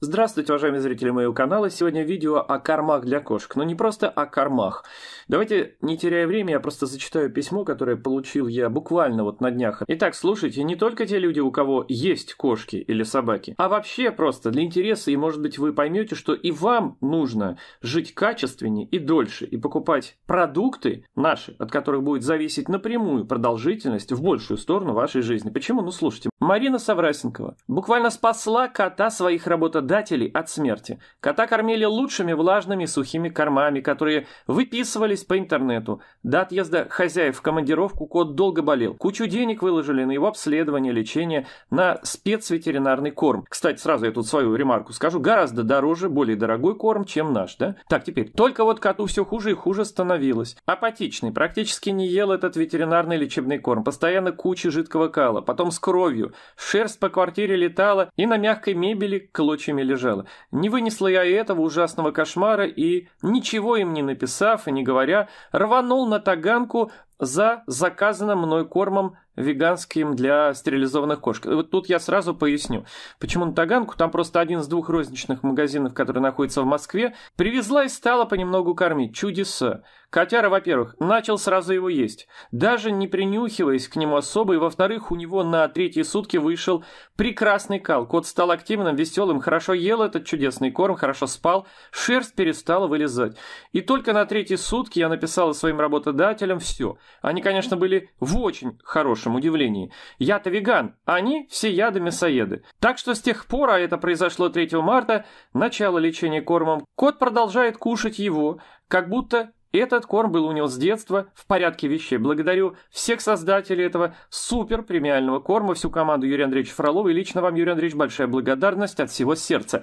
Здравствуйте, уважаемые зрители моего канала. Сегодня видео о кормах для кошек. Но не просто о кормах. Давайте, не теряя время, я просто зачитаю письмо, которое получил я буквально вот на днях. Итак, слушайте, не только те люди, у кого есть кошки или собаки, а вообще просто для интереса, и может быть вы поймете, что и вам нужно жить качественнее и дольше, и покупать продукты наши, от которых будет зависеть напрямую продолжительность в большую сторону вашей жизни. Почему? Ну слушайте, Марина Саврасенкова буквально спасла кота своих работодателей обладателей от смерти. Кота кормили лучшими влажными сухими кормами, которые выписывались по интернету. До отъезда хозяев в командировку кот долго болел. Кучу денег выложили на его обследование, лечение, на спецветеринарный корм. Кстати, сразу я тут свою ремарку скажу. Гораздо дороже, более дорогой корм, чем наш, да? Так, теперь. Только вот коту все хуже и хуже становилось. Апатичный, практически не ел этот ветеринарный лечебный корм. Постоянно куча жидкого кала, потом с кровью. Шерсть по квартире летала и на мягкой мебели клочья кучами лежала. Не вынесла я и этого ужасного кошмара и, ничего им не написав и не говоря, рванул на таганку за заказанным мной кормом веганским для стерилизованных кошек. Вот тут я сразу поясню. Почему на Таганку? Там просто один из двух розничных магазинов, который находится в Москве, привезла и стала понемногу кормить. Чудеса. Котяра, во-первых, начал сразу его есть, даже не принюхиваясь к нему особо, и во-вторых, у него на третьи сутки вышел прекрасный кал. Кот стал активным, веселым, хорошо ел этот чудесный корм, хорошо спал, шерсть перестала вылезать. И только на третьи сутки я написала своим работодателям все – они, конечно, были в очень хорошем удивлении. Я-то веган, а они все яды-мясоеды. Так что с тех пор, а это произошло 3 марта, начало лечения кормом, кот продолжает кушать его, как будто этот корм был у него с детства в порядке вещей. Благодарю всех создателей этого супер премиального корма, всю команду Юрия Андреевича Фролова и лично вам, Юрий Андреевич, большая благодарность от всего сердца.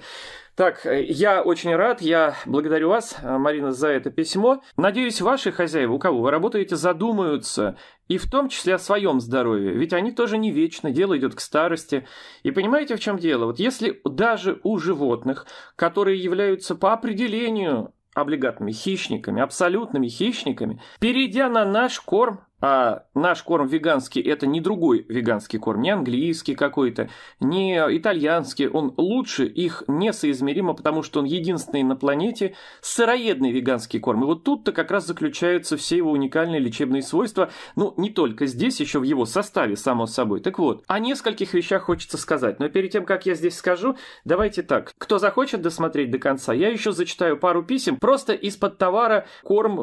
Так, э, я очень рад, я благодарю вас, э, Марина, за это письмо. Надеюсь, ваши хозяева, у кого вы работаете, задумаются, и в том числе о своем здоровье, ведь они тоже не вечно, дело идет к старости. И понимаете, в чем дело? Вот если даже у животных, которые являются по определению облигатными хищниками, абсолютными хищниками, перейдя на наш корм а наш корм веганский – это не другой веганский корм, не английский какой-то, не итальянский. Он лучше их несоизмеримо, потому что он единственный на планете сыроедный веганский корм. И вот тут-то как раз заключаются все его уникальные лечебные свойства. Ну, не только здесь, еще в его составе, само собой. Так вот, о нескольких вещах хочется сказать. Но перед тем, как я здесь скажу, давайте так. Кто захочет досмотреть до конца, я еще зачитаю пару писем просто из-под товара корм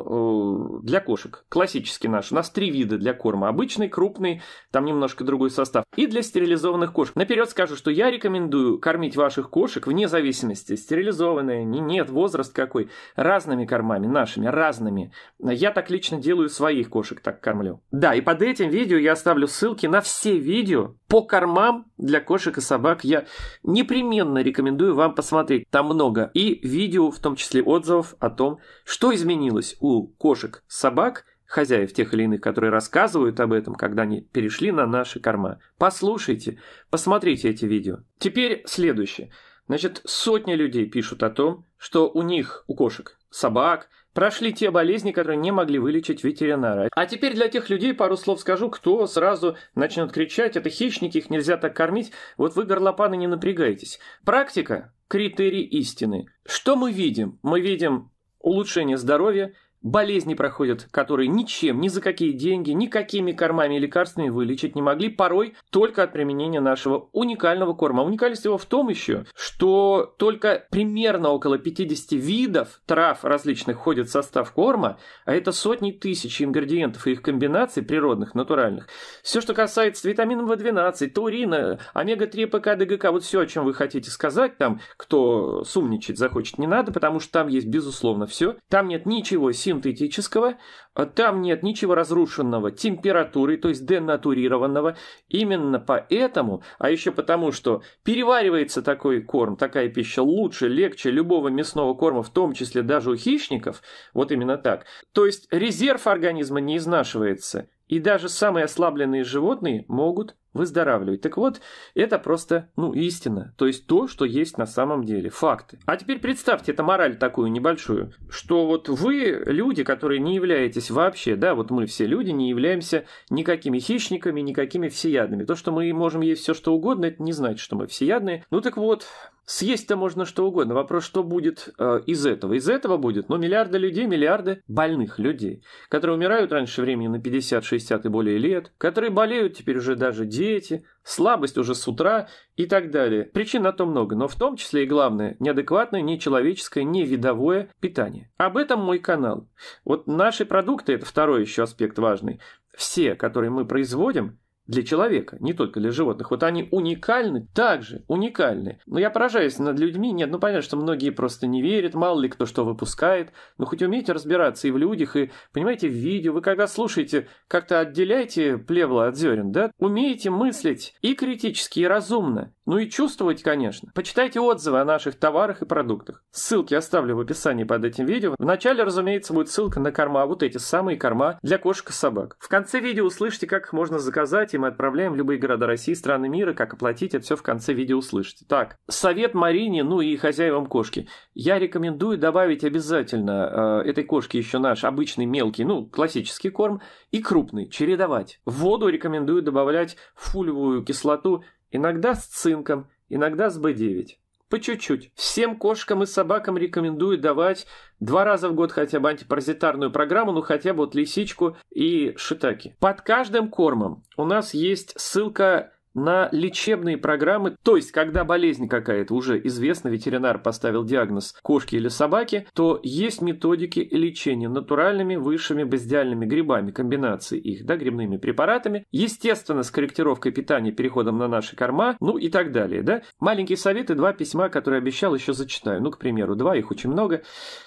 э, для кошек. Классический наш. У нас три три вида для корма. Обычный, крупный, там немножко другой состав. И для стерилизованных кошек. Наперед скажу, что я рекомендую кормить ваших кошек вне зависимости, стерилизованные, не, нет, возраст какой, разными кормами, нашими, разными. Я так лично делаю своих кошек, так кормлю. Да, и под этим видео я оставлю ссылки на все видео по кормам для кошек и собак. Я непременно рекомендую вам посмотреть. Там много и видео, в том числе отзывов о том, что изменилось у кошек, собак – хозяев тех или иных, которые рассказывают об этом, когда они перешли на наши корма. Послушайте, посмотрите эти видео. Теперь следующее. Значит, сотни людей пишут о том, что у них, у кошек, собак, прошли те болезни, которые не могли вылечить ветеринары. А теперь для тех людей пару слов скажу, кто сразу начнет кричать, это хищники, их нельзя так кормить, вот вы, горлопаны, не напрягайтесь. Практика – критерий истины. Что мы видим? Мы видим улучшение здоровья, Болезни проходят, которые ничем, ни за какие деньги, никакими кормами и лекарствами вылечить не могли, порой только от применения нашего уникального корма. А уникальность его в том еще, что только примерно около 50 видов трав различных входит в состав корма, а это сотни тысяч ингредиентов и их комбинаций природных, натуральных. Все, что касается витамина В12, турина, омега-3, ПК, ДГК, вот все, о чем вы хотите сказать, там, кто сумничать захочет, не надо, потому что там есть, безусловно, все. Там нет ничего сильного синтетического, а там нет ничего разрушенного температурой, то есть денатурированного. Именно поэтому, а еще потому, что переваривается такой корм, такая пища лучше, легче любого мясного корма, в том числе даже у хищников, вот именно так. То есть резерв организма не изнашивается. И даже самые ослабленные животные могут выздоравливать. Так вот, это просто, ну, истина. То есть то, что есть на самом деле. Факты. А теперь представьте, это мораль такую небольшую, что вот вы, люди, которые не являетесь вообще, да, вот мы все люди, не являемся никакими хищниками, никакими всеядными. То, что мы можем есть все что угодно, это не значит, что мы всеядные. Ну так вот, Съесть-то можно что угодно. Вопрос, что будет э, из этого? Из этого будет, Но ну, миллиарды людей, миллиарды больных людей, которые умирают раньше времени на 50, 60 и более лет, которые болеют теперь уже даже дети, слабость уже с утра и так далее. Причин на то много, но в том числе и главное – неадекватное, нечеловеческое, невидовое питание. Об этом мой канал. Вот наши продукты – это второй еще аспект важный. Все, которые мы производим – для человека, не только для животных. Вот они уникальны, также уникальны. Но я поражаюсь над людьми. Нет, ну понятно, что многие просто не верят, мало ли кто что выпускает. Но хоть умеете разбираться и в людях, и, понимаете, в видео. Вы когда слушаете, как-то отделяйте плевло от зерен, да? Умеете мыслить и критически, и разумно. Ну и чувствовать, конечно. Почитайте отзывы о наших товарах и продуктах. Ссылки оставлю в описании под этим видео. Вначале, разумеется, будет ссылка на корма, вот эти самые корма для кошек и собак. В конце видео услышите, как их можно заказать, и мы отправляем в любые города России, страны мира, как оплатить, это все в конце видео услышите. Так, совет Марине, ну и хозяевам кошки. Я рекомендую добавить обязательно э, этой кошке еще наш обычный мелкий, ну, классический корм, и крупный, чередовать. В воду рекомендую добавлять фулевую кислоту иногда с цинком, иногда с б 9 По чуть-чуть. Всем кошкам и собакам рекомендую давать два раза в год хотя бы антипаразитарную программу, ну хотя бы вот лисичку и шитаки. Под каждым кормом у нас есть ссылка на лечебные программы, то есть когда болезнь какая-то уже известна, ветеринар поставил диагноз кошки или собаки, то есть методики лечения натуральными высшими базиальными грибами, комбинации их, да, грибными препаратами, естественно, с корректировкой питания, переходом на наши корма, ну и так далее, да. Маленькие советы, два письма, которые обещал, еще зачитаю. Ну, к примеру, два, их очень много.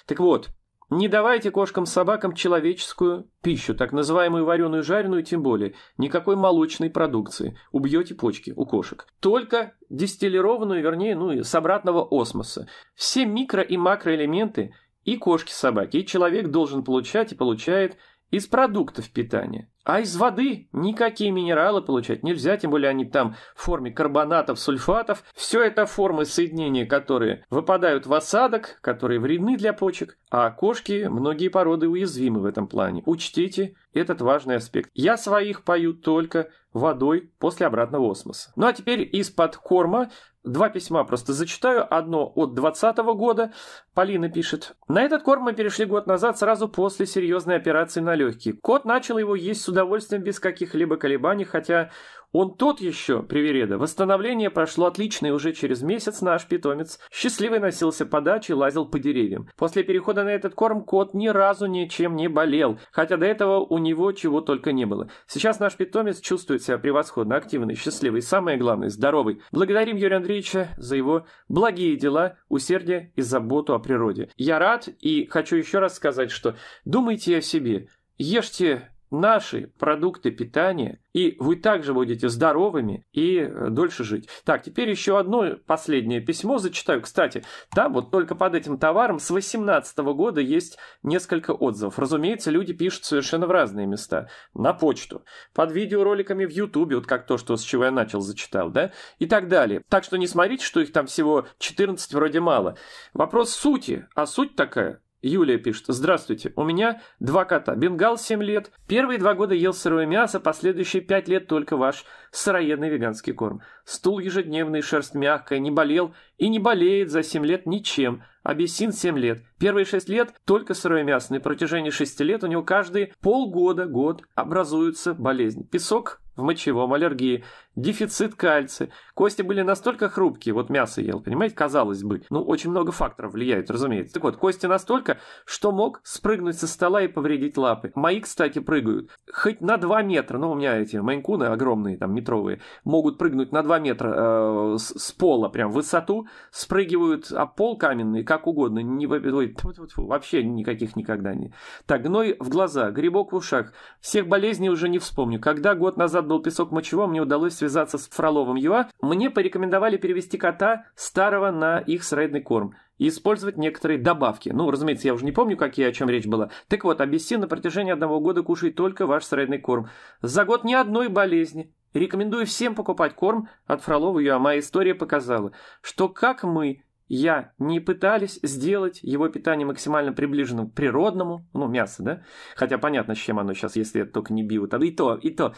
Так вот, не давайте кошкам-собакам человеческую пищу, так называемую вареную жареную тем более, никакой молочной продукции, убьете почки у кошек. Только дистиллированную, вернее, ну, с обратного осмоса. Все микро- и макроэлементы и кошки-собаки, и человек должен получать и получает – из продуктов питания. А из воды никакие минералы получать нельзя, тем более они там в форме карбонатов, сульфатов. Все это формы соединения, которые выпадают в осадок, которые вредны для почек, а кошки многие породы уязвимы в этом плане. Учтите этот важный аспект. Я своих пою только водой после обратного осмоса. Ну а теперь из-под корма Два письма просто зачитаю. Одно от 2020 года. Полина пишет. На этот корм мы перешли год назад, сразу после серьезной операции на легкие. Кот начал его есть с удовольствием, без каких-либо колебаний, хотя он тот еще, привереда. Восстановление прошло отлично, и уже через месяц наш питомец счастливый носился по даче и лазил по деревьям. После перехода на этот корм кот ни разу ничем не болел, хотя до этого у него чего только не было. Сейчас наш питомец чувствует себя превосходно, активный, счастливый самое главное, здоровый. Благодарим Юрия Андреевича за его благие дела, усердие и заботу о природе. Я рад и хочу еще раз сказать, что думайте о себе, ешьте наши продукты питания, и вы также будете здоровыми и э, дольше жить. Так, теперь еще одно последнее письмо зачитаю. Кстати, там вот только под этим товаром с 2018 года есть несколько отзывов. Разумеется, люди пишут совершенно в разные места. На почту, под видеороликами в Ютубе, вот как то, что, с чего я начал, зачитал, да, и так далее. Так что не смотрите, что их там всего 14 вроде мало. Вопрос сути. А суть такая, Юлия пишет. Здравствуйте. У меня два кота. Бенгал 7 лет. Первые два года ел сырое мясо, последующие 5 лет только ваш сыроедный веганский корм. Стул ежедневный, шерсть мягкая, не болел и не болеет за 7 лет ничем. Абиссин 7 лет. Первые 6 лет только сырое мясо. На протяжении 6 лет у него каждые полгода-год образуются болезни. Песок в мочевом, аллергии дефицит кальция. Кости были настолько хрупкие, вот мясо ел, понимаете, казалось бы. Ну, очень много факторов влияют, разумеется. Так вот, кости настолько, что мог спрыгнуть со стола и повредить лапы. Мои, кстати, прыгают хоть на 2 метра, ну, у меня эти майнкуны огромные, там, метровые, могут прыгнуть на 2 метра э, с, с пола, прям в высоту, спрыгивают, а пол каменный, как угодно, не, вообще никаких никогда не. Так, гной в глаза, грибок в ушах, всех болезней уже не вспомню. Когда год назад был песок мочевого, мне удалось связаться с Фроловым ЮА, мне порекомендовали перевести кота старого на их сыроедный корм и использовать некоторые добавки. Ну, разумеется, я уже не помню, какие, о чем речь была. Так вот, обессин на протяжении одного года кушает только ваш сыроедный корм. За год ни одной болезни. Рекомендую всем покупать корм от Фролова ЮА. Моя история показала, что как мы я не пытались сделать его питание максимально приближенным к природному, ну, мясо, да? Хотя понятно, с чем оно сейчас, если это только не био, и то, и то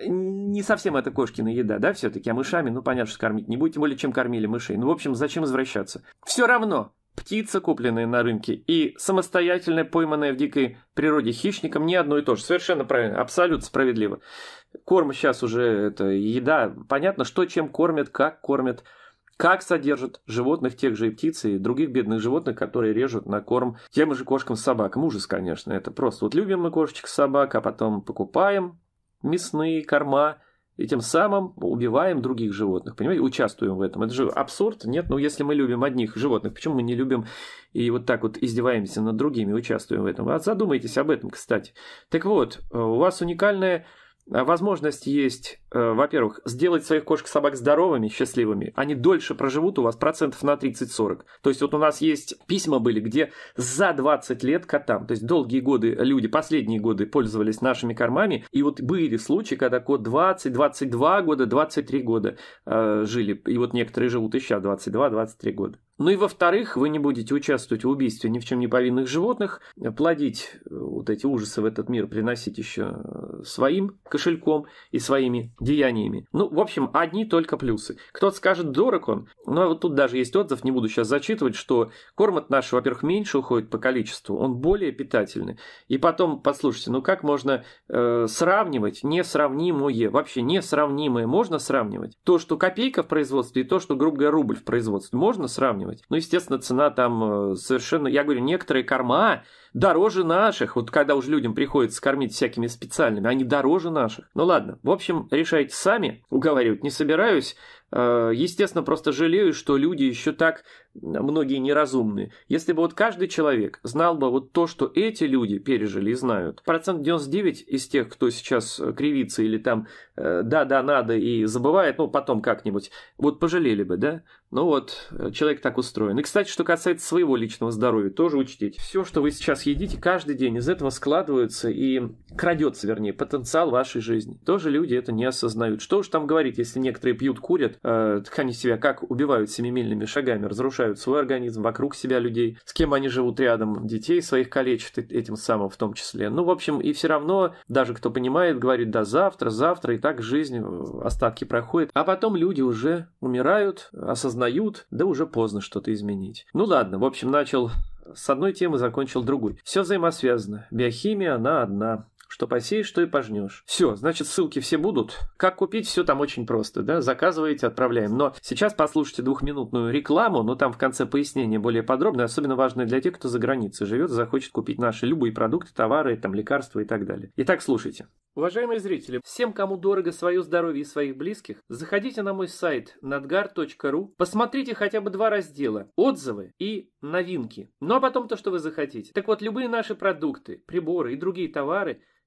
не совсем это кошкина еда, да, все-таки, а мышами, ну, понятно, что кормить не будете, более чем кормили мышей. Ну, в общем, зачем возвращаться? Все равно, птица, купленная на рынке, и самостоятельно пойманная в дикой природе хищником, не одно и то же. Совершенно правильно, абсолютно справедливо. Корм сейчас уже, это еда, понятно, что чем кормят, как кормят, как содержат животных, тех же и птиц, и других бедных животных, которые режут на корм тем же кошкам с собакам. Ужас, конечно, это просто. Вот любим мы кошечек с собак, а потом покупаем, мясные корма, и тем самым убиваем других животных, понимаете, участвуем в этом. Это же абсурд, нет, ну если мы любим одних животных, почему мы не любим и вот так вот издеваемся над другими, участвуем в этом? А задумайтесь об этом, кстати. Так вот, э, у вас уникальная а, возможность есть Э, во-первых, сделать своих кошек-собак здоровыми, счастливыми, они дольше проживут у вас процентов на 30-40. То есть вот у нас есть письма были, где за 20 лет котам, то есть долгие годы люди, последние годы пользовались нашими кормами, и вот были случаи, когда кот 20, 22 года, 23 года э, жили, и вот некоторые живут и сейчас 22-23 года. Ну и во-вторых, вы не будете участвовать в убийстве ни в чем не повинных животных, э, плодить э, вот эти ужасы в этот мир, приносить еще своим кошельком и своими деяниями. Ну, в общем, одни только плюсы. Кто-то скажет, дорог он, но вот тут даже есть отзыв, не буду сейчас зачитывать, что корм от нашего, во-первых, меньше уходит по количеству, он более питательный. И потом, послушайте, ну как можно э, сравнивать несравнимое, вообще несравнимое можно сравнивать? То, что копейка в производстве и то, что, грубо говоря, рубль в производстве, можно сравнивать? Ну, естественно, цена там э, совершенно, я говорю, некоторые корма дороже наших. Вот когда уже людям приходится кормить всякими специальными, они дороже наших. Ну ладно, в общем, решайте сами. Уговаривать не собираюсь. Э, естественно, просто жалею, что люди еще так многие неразумны. Если бы вот каждый человек знал бы вот то, что эти люди пережили и знают, процент 99 из тех, кто сейчас э, кривится или там э, да-да надо и забывает, ну потом как-нибудь, вот пожалели бы, да? Ну вот, человек так устроен. И, кстати, что касается своего личного здоровья, тоже учтите. Все, что вы сейчас едите, каждый день из этого складывается и крадется, вернее, потенциал вашей жизни. Тоже люди это не осознают. Что уж там говорить, если некоторые пьют, курят, видят, э, они себя как убивают семимильными шагами, разрушают свой организм, вокруг себя людей, с кем они живут рядом, детей своих калечат этим самым в том числе. Ну, в общем, и все равно, даже кто понимает, говорит, да завтра, завтра, и так жизнь, э, остатки проходят. А потом люди уже умирают, осознают, да уже поздно что-то изменить. Ну ладно, в общем, начал с одной темы закончил другой. Все взаимосвязано. Биохимия, она одна. Что посеешь, что и пожнешь. Все, значит, ссылки все будут. Как купить, все там очень просто, да? Заказываете, отправляем. Но сейчас послушайте двухминутную рекламу, но там в конце пояснения более подробное, особенно важное для тех, кто за границей живет, захочет купить наши любые продукты, товары, там, лекарства и так далее. Итак, слушайте. Уважаемые зрители, всем, кому дорого свое здоровье и своих близких, заходите на мой сайт nadgar.ru, посмотрите хотя бы два раздела – отзывы и новинки. Ну а потом то, что вы захотите. Так вот, любые наши продукты, приборы и другие товары –